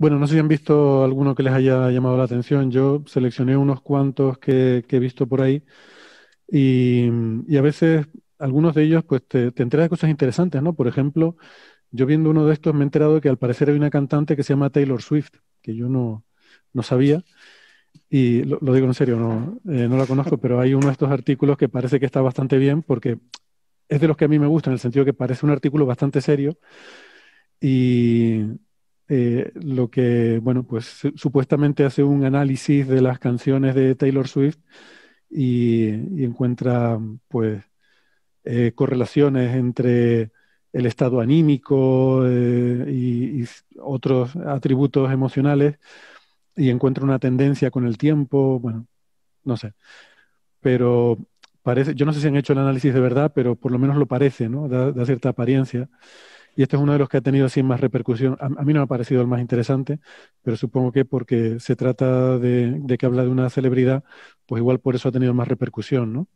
Bueno, no sé si han visto alguno que les haya llamado la atención. Yo seleccioné unos cuantos que, he visto por ahí y, a veces algunos de ellos pues te, te enteras de cosas interesantes, ¿no? Por ejemplo, yo viendo uno de estos me he enterado que al parecer hay una cantante que se llama Taylor Swift, que yo no, sabía. Y lo, digo en serio, no, eh, no la conozco, pero hay uno de estos artículos que parece que está bastante bien porque es de los que a mí me gusta, en el sentido que parece un artículo bastante serio y, eh, lo que, bueno, pues supuestamente hace un análisis de las canciones de Taylor Swift y, encuentra, pues, eh, correlaciones entre el estado anímico eh, y, otros atributos emocionales y encuentra una tendencia con el tiempo, bueno, no sé. Pero parece, yo no sé si han hecho el análisis de verdad, pero por lo menos lo parece, ¿no? da cierta apariencia y este es uno de los que ha tenido así más repercusión. A, mí no me ha parecido el más interesante, pero supongo que porque se trata de, que habla de una celebridad, pues igual por eso ha tenido más repercusión, ¿no?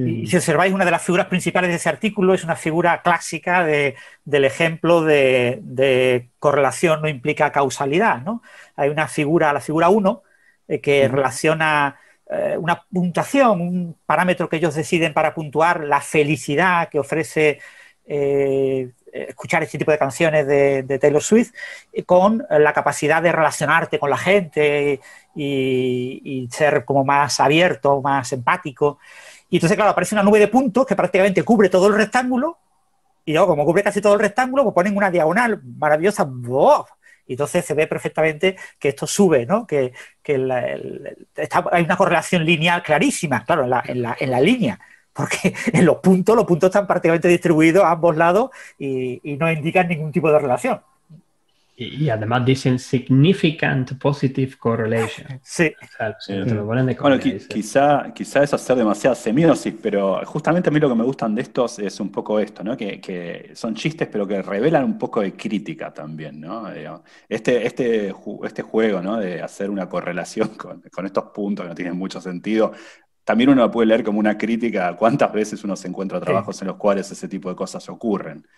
Y si observáis, una de las figuras principales de ese artículo es una figura clásica del ejemplo de, correlación no implica causalidad. ¿no? Hay una figura, la figura 1, eh, que relaciona eh, una puntuación, un parámetro que ellos deciden para puntuar la felicidad que ofrece eh, escuchar este tipo de canciones de, Taylor Swift eh, con la capacidad de relacionarte con la gente y, ser como más abierto, más empático. Y entonces, claro, aparece una nube de puntos que prácticamente cubre todo el rectángulo y luego, como cubre casi todo el rectángulo, pues ponen una diagonal maravillosa. Y entonces se ve perfectamente que esto sube, ¿no? Que, hay una correlación lineal clarísima, claro, en la línea porque en los puntos, los puntos están prácticamente distribuidos a ambos lados y, no indican ningún tipo de relación. Y, además dicen significant positive correlation. Sí. O bueno, quizá, quizá es hacer demasiada semiosis, pero justamente a mí lo que me gustan de estos es un poco esto, ¿no? Que, son chistes, pero que revelan un poco de crítica también, ¿no? Este, este, este juego, ¿no? De hacer una correlación con estos puntos que no tienen mucho sentido, también uno puede leer como una crítica a cuántas veces uno se encuentra trabajos en los cuales ese tipo de cosas ocurren.